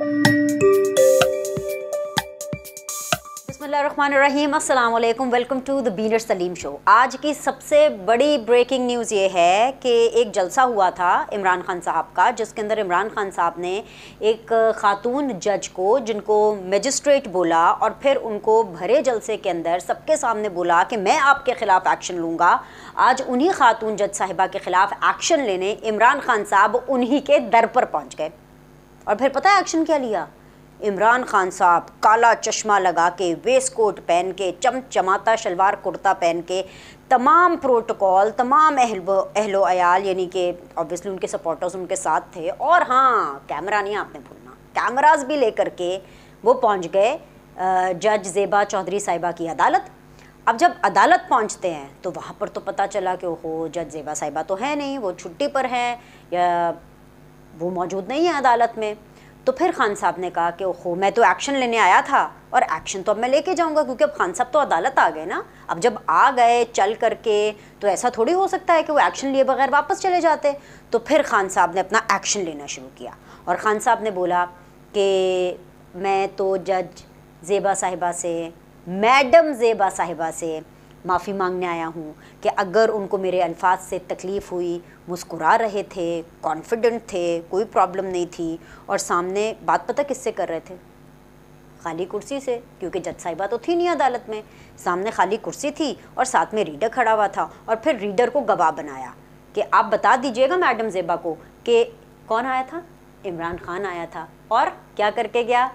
बसमीम अल्लाम welcome to the बीनर सलीम शो आज की सबसे बड़ी ब्रेकिंग न्यूज़ ये है कि एक जलसा हुआ था इमरान खान साहब का जिसके अंदर इमरान खान साहब ने एक खातून जज को जिनको मजिस्ट्रेट बोला और फिर उनको भरे जलसे के अंदर सबके सामने बोला कि मैं आपके ख़िलाफ़ एक्शन लूँगा आज उन्हीं खातून जज साहिबा के ख़िलाफ़ एक्शन लेने इमरान खान साहब उन्हीं के दर पर पहुँच गए और फिर पता है एक्शन क्या लिया इमरान खान साहब काला चश्मा लगा के वेस्ट कोट पहन के चमचमाता शलवार कुर्ता पहन के तमाम प्रोटोकॉल तमाम अहलो अहलो अयाल यानी कि ऑब्वियसली उनके सपोर्टर्स उनके साथ थे और हाँ कैमरा नहीं आपने भूलना कैमराज भी लेकर के वो पहुँच गए जज जेबा चौधरी साहिबा की अदालत अब जब अदालत पहुंचते हैं तो वहाँ पर तो पता चला कि ओहो जज जेबा साहिबा तो है नहीं वो छुट्टी पर हैं या वो मौजूद नहीं है अदालत में तो फिर खान साहब ने कहा कि ओहो मैं तो एक्शन लेने आया था और एक्शन तो अब मैं लेके जाऊंगा क्योंकि अब खान साहब तो अदालत आ गए ना अब जब आ गए चल करके तो ऐसा थोड़ी हो सकता है कि वो एक्शन लिए बगैर वापस चले जाते तो फिर खान साहब ने अपना एक्शन लेना शुरू किया और खान साहब ने बोला कि मैं तो जज जेबा साहिबा से मैडम जेबा साहिबा से माफ़ी मांगने आया हूँ कि अगर उनको मेरे अल्फाज से तकलीफ़ हुई मुस्कुरा रहे थे कॉन्फिडेंट थे कोई प्रॉब्लम नहीं थी और सामने बात पता किससे कर रहे थे खाली कुर्सी से क्योंकि जज साहिबा तो थी नहीं अदालत में सामने खाली कुर्सी थी और साथ में रीडर खड़ा हुआ था और फिर रीडर को गवाह बनाया कि आप बता दीजिएगा मैडम जेबा को कि कौन आया था इमरान खान आया था और क्या करके गया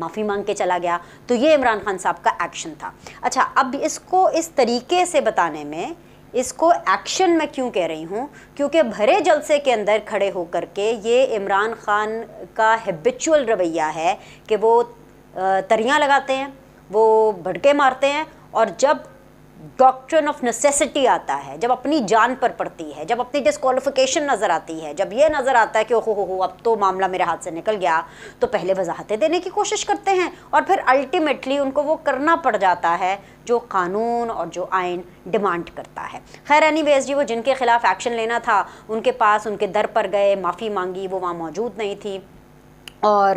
माफ़ी मांग के चला गया तो ये इमरान खान साहब का एक्शन था अच्छा अब इसको इस तरीके से बताने में इसको एक्शन मैं क्यों कह रही हूँ क्योंकि भरे जलसे के अंदर खड़े होकर के ये इमरान खान का हैबिचुअल रवैया है कि वो तरियाँ लगाते हैं वो भटके मारते हैं और जब डॉक्ट्रन ऑफ नेसेसिटी आता है जब अपनी जान पर पड़ती है जब अपनी डिस्कालिफिकेशन नज़र आती है जब ये नज़र आता है कि ओहो हो हो अब तो मामला मेरे हाथ से निकल गया तो पहले वजाहतें देने की कोशिश करते हैं और फिर अल्टीमेटली उनको वो करना पड़ जाता है जो कानून और जो आइन डिमांड करता है खैर एनी वेज जी वो जिनके खिलाफ एक्शन लेना था उनके पास उनके दर पर गए माफ़ी मांगी वो वहाँ मौजूद नहीं थी और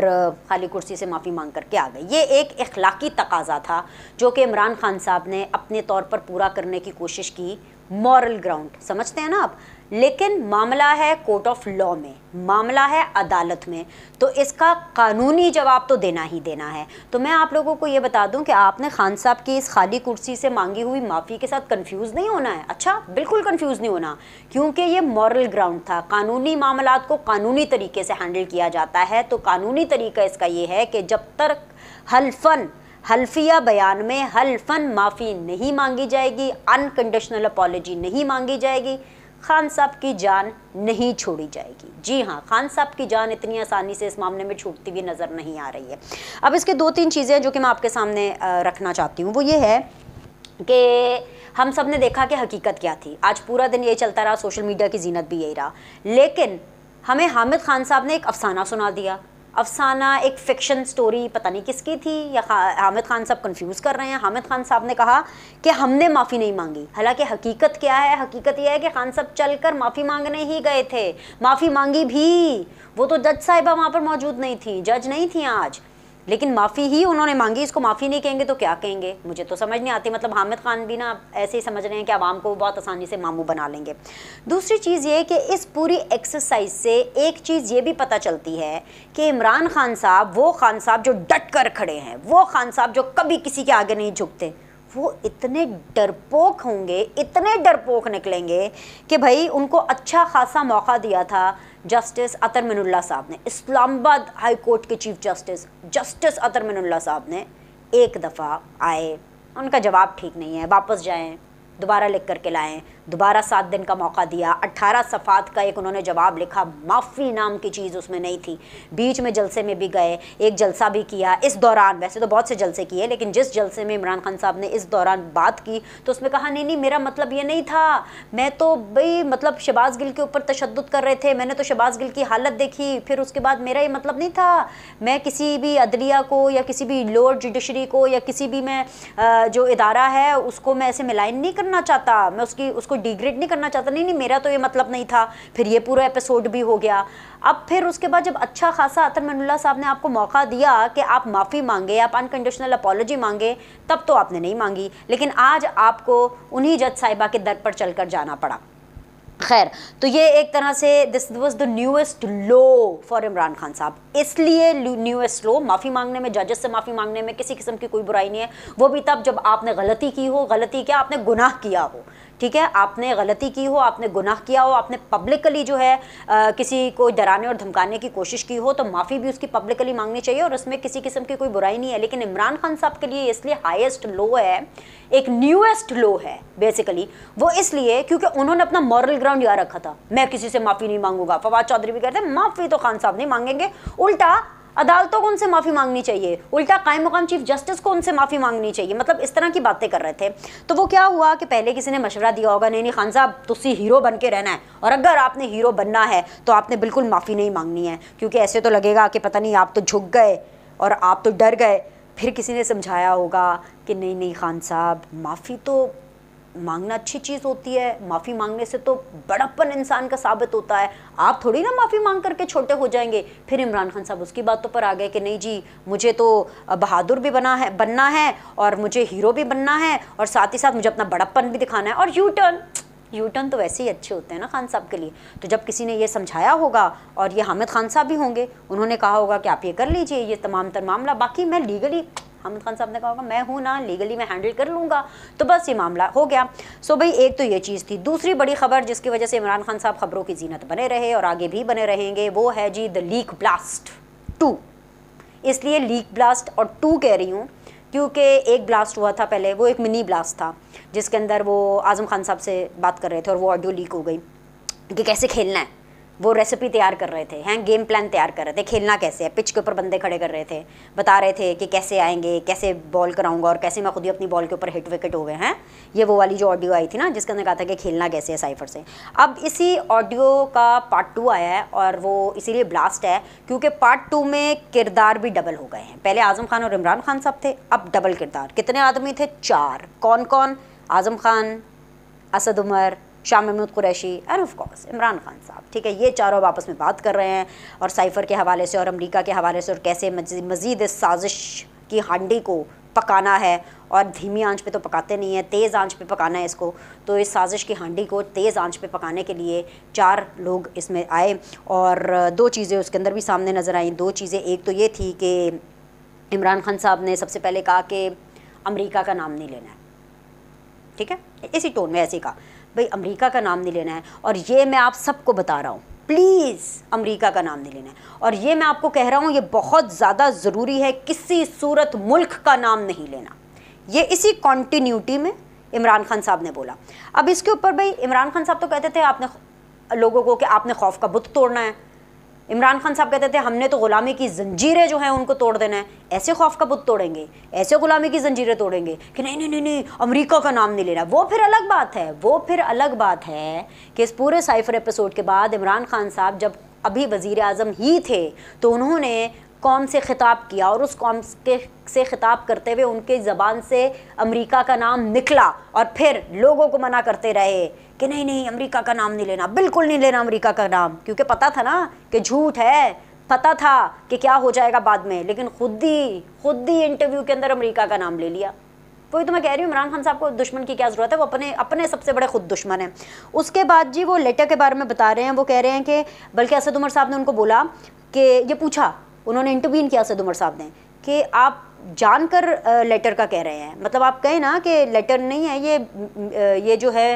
खाली कुर्सी से माफ़ी मांग करके आ गए ये एक अखलाकी तकाजा था जो कि इमरान खान साहब ने अपने तौर पर पूरा करने की कोशिश की मॉरल ग्राउंड समझते हैं ना आप लेकिन मामला है कोर्ट ऑफ लॉ में मामला है अदालत में तो इसका कानूनी जवाब तो देना ही देना है तो मैं आप लोगों को ये बता दूं कि आपने खान साहब की इस खाली कुर्सी से मांगी हुई माफ़ी के साथ कंफ्यूज नहीं होना है अच्छा बिल्कुल कंफ्यूज नहीं होना क्योंकि ये मॉरल ग्राउंड था कानूनी मामला को कानूनी तरीके से हैंडल किया जाता है तो कानूनी तरीका इसका ये है कि जब तक हल्फन हल्फिया बयान में हल्फन माफ़ी नहीं मांगी जाएगी अनकंडीशनल अपॉलोजी नहीं मांगी जाएगी खान साहब की जान नहीं छोड़ी जाएगी जी हाँ खान साहब की जान इतनी आसानी से इस मामले में छूटती हुई नज़र नहीं आ रही है अब इसके दो तीन चीज़ें जो कि मैं आपके सामने रखना चाहती हूँ वो ये है कि हम सब ने देखा कि हकीकत क्या थी आज पूरा दिन ये चलता रहा सोशल मीडिया की जीनत भी यही रहा लेकिन हमें हामिद खान साहब ने एक अफसाना सुना दिया अफसाना एक फ़िक्शन स्टोरी पता नहीं किसकी थी या खा, हामिद खान साहब कंफ्यूज कर रहे हैं हामिद खान साहब ने कहा कि हमने माफ़ी नहीं मांगी हालांकि हकीकत क्या है हकीकत यह है कि खान साहब चल कर माफ़ी मांगने ही गए थे माफ़ी मांगी भी वो तो जज साहिबा वहाँ पर मौजूद नहीं थी जज नहीं थी आज लेकिन माफ़ी ही उन्होंने मांगी इसको माफ़ी नहीं कहेंगे तो क्या कहेंगे मुझे तो समझ नहीं आती मतलब हामिद खान भी ना ऐसे ही समझ रहे हैं कि आवाम को बहुत आसानी से मामू बना लेंगे दूसरी चीज़ ये कि इस पूरी एक्सरसाइज से एक चीज़ ये भी पता चलती है कि इमरान खान साहब वो खान साहब जो डट कर खड़े हैं वो खान साहब जो कभी किसी के आगे नहीं झुकते वो इतने डरपोक होंगे इतने डरपोक निकलेंगे कि भाई उनको अच्छा खासा मौका दिया था जस्टिस अतर मिनुल्ला साहब ने इस्लामाबाद हाई कोर्ट के chief justice justice Athar Minallah साहब ने एक दफ़ा आए उनका जवाब ठीक नहीं है वापस जाएं दोबारा लिख करके लाएं दोबारा सात दिन का मौका दिया अट्ठारह सफ़ात का एक उन्होंने जवाब लिखा माफ़ी नाम की चीज़ उसमें नहीं थी बीच में जलसे में भी गए एक जलसा भी किया इस दौरान वैसे तो बहुत से जलसे किए लेकिन जिस जलसे में इमरान खान साहब ने इस दौरान बात की तो उसमें कहा नहीं नहीं मेरा मतलब ये नहीं था मैं तो भाई मतलब शबाज गिल के ऊपर तशद कर रहे थे मैंने तो शबाज गिल की हालत देखी फिर उसके बाद मेरा ये मतलब नहीं था मैं किसी भी अदलिया को या किसी भी लोअर जुडिशरी को या किसी भी मैं जो इदारा है उसको मैं ऐसे मिलाइन नहीं करना चाहता मैं उसकी उसको डिग्रेड नहीं करना चाहता नहीं नहीं मेरा तो ये मतलब नहीं था फिर ये पूरा एपिसोड भी हो गया अब फिर उसके बाद जब अच्छा खासा अतर मनुल्ला साहब ने आपको मौका दिया कि आप माफ़ी मांगे आप अनकंडीशनल अपॉलोजी मांगे तब तो आपने नहीं मांगी लेकिन आज आपको उन्हीं जज साहिबा के दर पर चलकर जाना पड़ा खैर तो ये एक तरह से this was the newest low for Imran Khan साहब इसलिए न्यूएस्ट लो माफ़ी मांगने में जजेस से माफ़ी मांगने में किसी किस्म की कोई बुराई नहीं है वो भी तब जब आपने गलती की हो गलती क्या आपने गुनाह किया हो ठीक है आपने गलती की हो आपने गुनाह किया हो आपने पब्लिकली जो है आ, किसी को डराने और धमकाने की कोशिश की हो तो माफ़ी भी उसकी पब्लिकली मांगनी चाहिए और उसमें किसी किस्म की कोई बुराई नहीं है लेकिन इमरान खान साहब के लिए इसलिए हाइस्ट लो है एक न्यूएस्ट लो है बेसिकली वो इसलिए क्योंकि उन्होंने अपना मॉरल ग्राउंड यहाँ रखा था मैं किसी से माफ़ी नहीं मांगूंगा फवाद चौधरी भी कहते हैं माफ़ी तो खान साहब नहीं मांगेंगे उल्टा अदालतों को उनसे माफ़ी मांगनी चाहिए उल्टा कायम मुकाम चीफ जस्टिस को उनसे माफ़ी मांगनी चाहिए मतलब इस तरह की बातें कर रहे थे तो वो क्या हुआ कि पहले किसी ने मशवरा दिया होगा नहीं नहीं खान साहब तुसी हीरो बन के रहना है और अगर आपने हीरो बनना है तो आपने बिल्कुल माफ़ी नहीं मांगनी है क्योंकि ऐसे तो लगेगा कि पता नहीं आप तो झुक गए और आप तो डर गए फिर किसी ने समझाया होगा कि नहीं नहीं खान साहब माफ़ी तो मांगना अच्छी चीज़ होती है माफ़ी मांगने से तो बड़प्पन इंसान का साबित होता है आप थोड़ी ना माफ़ी मांग करके छोटे हो जाएंगे फिर इमरान खान साहब उसकी बातों पर आ गए कि नहीं जी मुझे तो बहादुर भी बना है बनना है और मुझे हीरो भी बनना है और साथ ही साथ मुझे अपना बड़प्पन भी दिखाना है और यू टर्न यू टर्न तो वैसे ही अच्छे होते हैं ना खान साहब के लिए तो जब किसी ने ये समझाया होगा और ये हामिद खान साहब भी होंगे उन्होंने कहा होगा कि आप ये कर लीजिए ये तमाम तर मामला बाकी मैं लीगली हामिद खान साहब ने कहा होगा मैं हूँ ना लीगली मैं हैंडल कर लूँगा तो बस ये मामला हो गया सो भाई एक तो ये चीज़ थी दूसरी बड़ी खबर जिसकी वजह से इमरान खान साहब खबरों की जीनत बने रहे और आगे भी बने रहेंगे वो है जी द लीक ब्लास्ट टू इसलिए लीक ब्लास्ट और टू कह रही हूँ क्योंकि एक ब्लास्ट हुआ था पहले वो एक मिनी ब्लास्ट था जिसके अंदर वो आज़म खान साहब से बात कर रहे थे और वो ऑडियो लीक हो गई कि कैसे खेलना है वो रेसिपी तैयार कर रहे थे हैं गेम प्लान तैयार कर रहे थे खेलना कैसे है पिच के ऊपर बंदे खड़े कर रहे थे बता रहे थे कि कैसे आएंगे कैसे बॉल कराऊंगा और कैसे मैं खुद ही अपनी बॉल के ऊपर हिट विकेट हो गए हैं ये वो वाली जो ऑडियो आई थी ना जिसके अंदर कहा था कि खेलना कैसे है साइफर से अब इसी ऑडियो का पार्ट टू आया है और वो इसीलिए ब्लास्ट है क्योंकि पार्ट टू में किरदार भी डबल हो गए हैं पहले आजम खान और इमरान खान साहब थे अब डबल किरदार कितने आदमी थे चार कौन कौन Azam Khan Asad Umar Shah Mahmood Qureshi and of course Imran Khan साहब ठीक है ये चारों आपस में बात कर रहे हैं और साइफर के हवाले से और अमरीका के हवाले से और कैसे मज़ीद इस साजिश की हांडी को पकाना है और धीमी आंच पे तो पकाते नहीं है तेज़ आंच पे पकाना है इसको तो इस साजिश की हांडी को तेज़ आंच पे पकाने के लिए चार लोग इसमें आए और दो चीज़ें उसके अंदर भी सामने नज़र आई दो चीज़ें एक तो ये थी कि इमरान खान साहब ने सबसे पहले कहा कि अमेरिका का नाम नहीं लेना है ठीक है इसी टोन में ऐसे ही कहा भाई अमेरिका का नाम नहीं लेना है और ये मैं आप सबको बता रहा हूँ प्लीज़ अमेरिका का नाम नहीं लेना है और ये मैं आपको कह रहा हूँ ये बहुत ज़्यादा ज़रूरी है किसी सूरत मुल्क का नाम नहीं लेना ये इसी कॉन्टीन्यूटी में इमरान खान साहब ने बोला अब इसके ऊपर भाई इमरान खान साहब तो कहते थे आपने लोगों को कि आपने खौफ का बुत तोड़ना है इमरान खान साहब कहते थे हमने तो गुलामी की जंजीरें जो हैं उनको तोड़ देना है ऐसे खौफ का बुत तोड़ेंगे ऐसे गुलामी की जंजीरें तोड़ेंगे कि नहीं नहीं नहीं नहीं अमरीका का नाम नहीं लेना वो फिर अलग बात है वो फिर अलग बात है कि इस पूरे साइफर एपिसोड के बाद इमरान खान साहब जब अभी वज़ी अजम ही थे तो उन्होंने कौम से ख़िताब किया और उस कौम के से ख़िताब करते हुए उनके ज़बान से अमरीका का नाम निकला और फिर लोगों को मना करते रहे कि नहीं नहीं अमेरिका का नाम नहीं लेना बिल्कुल नहीं लेना अमेरिका का नाम क्योंकि पता था ना कि झूठ है पता था कि क्या हो जाएगा बाद में लेकिन खुद ही खुद ही इंटरव्यू के अंदर अमेरिका का नाम ले लिया वही तो मैं कह रही हूँ इमरान खान साहब को दुश्मन की क्या ज़रूरत है वो अपने अपने सबसे बड़े खुद दुश्मन हैं उसके बाद जी वो लेटर के बारे में बता रहे हैं वो कह रहे हैं कि बल्कि असद उमर साहब ने उनको बोला कि ये पूछा उन्होंने इंटरव्यून किया असद उमर साहब ने कि आप जानकर लेटर का कह रहे हैं मतलब आप कहें ना कि लेटर नहीं है ये ये जो है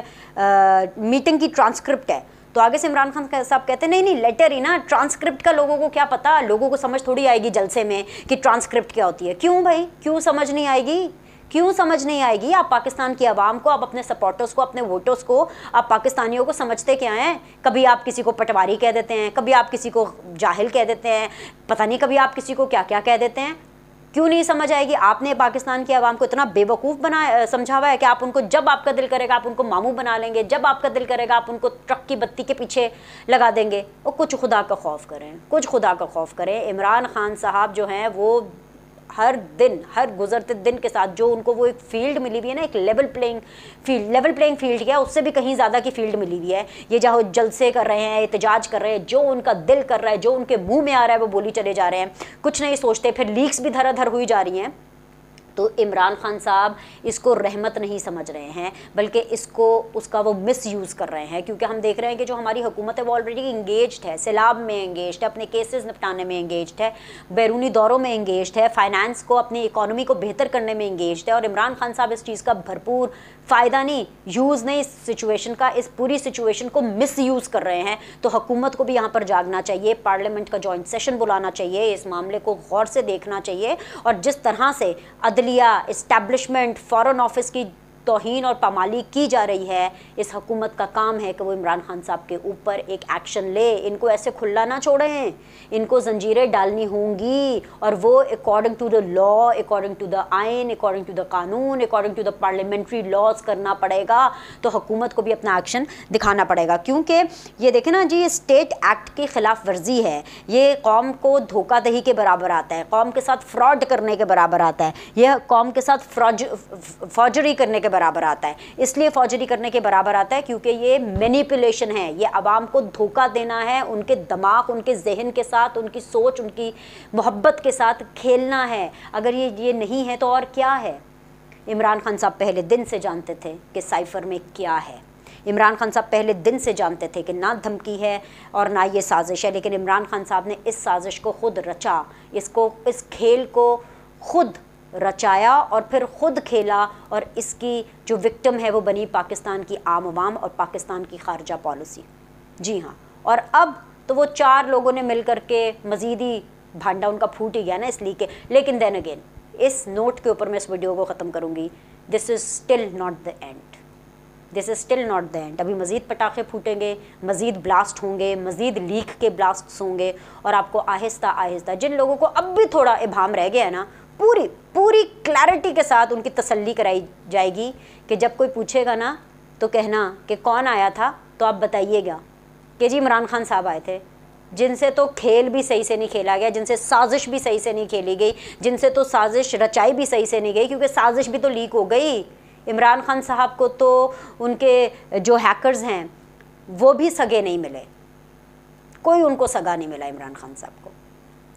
मीटिंग की ट्रांसक्रिप्ट है तो आगे से इमरान खान साहब कहते हैं नहीं नहीं लेटर ही ना ट्रांसक्रिप्ट का लोगों को क्या पता लोगों को समझ थोड़ी आएगी जलसे में कि ट्रांसक्रिप्ट क्या होती है क्यों भाई क्यों समझ नहीं आएगी क्यों समझ नहीं आएगी आप पाकिस्तान की आवाम को आप अपने सपोर्टर्स को अपने वोटर्स को आप पाकिस्तानियों को समझते क्या हैं कभी आप किसी को पटवारी कह देते हैं कभी आप किसी को जाहिल कह देते हैं पता नहीं कभी आप किसी को क्या क्या कह देते हैं क्यों नहीं समझ आएगी आपने पाकिस्तान की आवाम को इतना बेवकूफ़ बना समझा हुआ है कि आप उनको जब आपका दिल करेगा आप उनको मामू बना लेंगे जब आपका दिल करेगा आप उनको ट्रक की बत्ती के पीछे लगा देंगे और कुछ खुदा का खौफ करें कुछ खुदा का खौफ करें इमरान खान साहब जो हैं वो हर दिन हर गुजरते दिन के साथ जो उनको वो एक फील्ड मिली हुई है ना एक level playing field level playing field क्या है उससे भी कहीं ज़्यादा की फील्ड मिली हुई है ये जहाँ जलसे कर रहे हैं एहतजाज कर रहे हैं जो उनका दिल कर रहा है जो उनके मुँह में आ रहा है वो बोली चले जा रहे हैं कुछ नहीं सोचते फिर लीक्स भी धराधर हुई जा रही हैं तो इमरान खान साहब इसको रहमत नहीं समझ रहे हैं बल्कि इसको उसका वो मिस यूज़ कर रहे हैं क्योंकि हम देख रहे हैं कि जो हमारी हुकूमत है वो ऑलरेडी इंगेज है सैलाब में इंगेज है अपने केसेस निपटाने में इंगेज है बैरूनी दौरों में इंगेज है फाइनेंस को अपनी इकानमी को बेहतर करने में इंगेज है और इमरान खान साहब इस चीज़ का भरपूर फ़ायदा नहीं यूज़ नहीं इस सिचुएशन का इस पूरी सिचुएशन को मिस यूज़ कर रहे हैं तो हकूमत को भी यहाँ पर जागना चाहिए पार्लियामेंट का जॉइंट सेशन बुलाना चाहिए इस मामले को गौर से देखना चाहिए और जिस तरह से अदर दिल्लिया इस्टेब्लिशमेंट फॉरन ऑफिस की तोहन और पामाली की जा रही है इस हकूमत का काम है कि वो इमरान खान साहब के ऊपर एक एक्शन ले इनको ऐसे खुला ना छोड़ें इनको जंजीरें डालनी होंगी और वो according to the law according to the आइन अकॉर्डिंग टू द कानून according to the parliamentary laws करना पड़ेगा तो हुकूमत को भी अपना एक्शन दिखाना पड़ेगा क्योंकि ये देखें ना जी ये स्टेट एक्ट की खिलाफ वर्जी है ये कौम को धोखा दही के बराबर आता है कौम के साथ फ्रॉड करने के बराबर आता है यह कौम के साथ फ्रॉज फौजरी करने के बराबर आता है इसलिए फौजरी करने के बराबर आता है क्योंकि ये मैनिपुलेशन है ये आवाम को धोखा देना है उनके दिमाग उनके जहन के साथ उनकी सोच उनकी मोहब्बत के साथ खेलना है अगर ये ये नहीं है तो और क्या है इमरान खान साहब पहले दिन से जानते थे कि साइफर में क्या है इमरान खान साहब पहले दिन से जानते थे कि ना धमकी है और ना ये साजिश है लेकिन इमरान खान साहब ने इस साजिश को खुद रचा इसको इस खेल को खुद रचाया और फिर ख़ुद खेला और इसकी जो विक्टिम है वो बनी पाकिस्तान की आम आवाम और पाकिस्तान की खारजा पॉलिसी जी हाँ और अब तो वो चार लोगों ने मिल कर के मजीदी भांडा उनका फूट ही गया ना इसलिए के लेकिन देन अगेन इस नोट के ऊपर मैं इस वीडियो को ख़त्म करूँगी this is still not the end this is still not the end अभी मज़ीद पटाखे फूटेंगे मज़ीद ब्लास्ट होंगे मज़ीद लीक के ब्लास्ट होंगे और आपको आहिस्ता आहिस्ता जिन लोगों को अब भी थोड़ा इबाम रह गया है ना पूरी पूरी क्लैरिटी के साथ उनकी तसल्ली कराई जाएगी कि जब कोई पूछेगा ना तो कहना कि कौन आया था तो आप बताइएगा कि जी इमरान खान साहब आए थे जिनसे तो खेल भी सही से नहीं खेला गया जिनसे साजिश भी सही से नहीं खेली गई जिनसे तो साजिश रचाई भी सही से नहीं गई क्योंकि साजिश भी तो लीक हो गई इमरान खान साहब को तो उनके जो हैकर्स हैं वो भी सगे नहीं मिले कोई उनको सगा नहीं मिला इमरान खान साहब को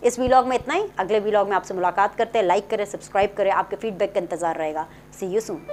इस वीलॉग में इतना ही अगले वीलॉग में आपसे मुलाकात करते हैं लाइक करें सब्सक्राइब करें आपके फीडबैक का इंतजार रहेगा सी यू सून